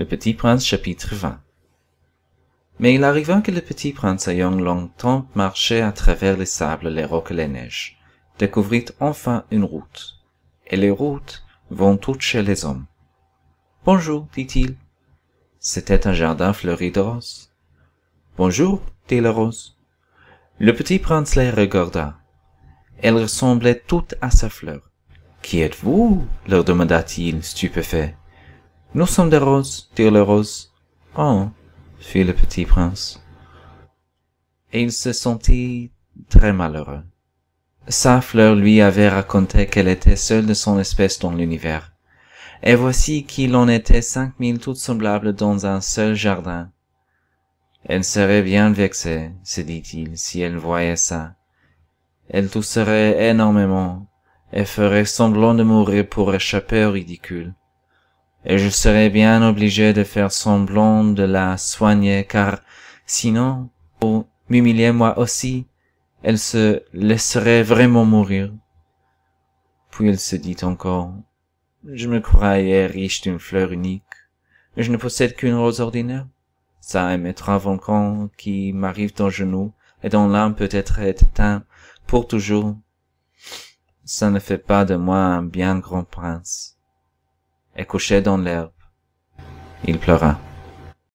le petit prince chapitre 20 mais il arriva que le petit prince ayant longtemps marché à travers les sables les rocs et les neiges découvrit enfin une route et les routes vont toutes chez les hommes bonjour dit-il c'était un jardin fleuri de roses bonjour dit la rose le petit prince les regarda elles ressemblaient toutes à sa fleur qui êtes-vous leur demanda-t-il stupéfait nous sommes des roses, dit le rose. Oh, fit le petit prince. Et il se sentit très malheureux. Sa fleur lui avait raconté qu'elle était seule de son espèce dans l'univers. Et voici qu'il en était cinq mille toutes semblables dans un seul jardin. Elle serait bien vexée, se dit-il, si elle voyait ça. Elle tousserait énormément et ferait semblant de mourir pour échapper au ridicule et je serais bien obligé de faire semblant de la soigner car sinon, pour m'humilier moi aussi, elle se laisserait vraiment mourir. Puis elle se dit encore, je me croyais riche d'une fleur unique, mais je ne possède qu'une rose ordinaire. Ça mes trois volcans qui m'arrive dans le genou et dont l'âme peut être éteinte pour toujours. Ça ne fait pas de moi un bien grand prince et couché dans l'herbe. Il pleura.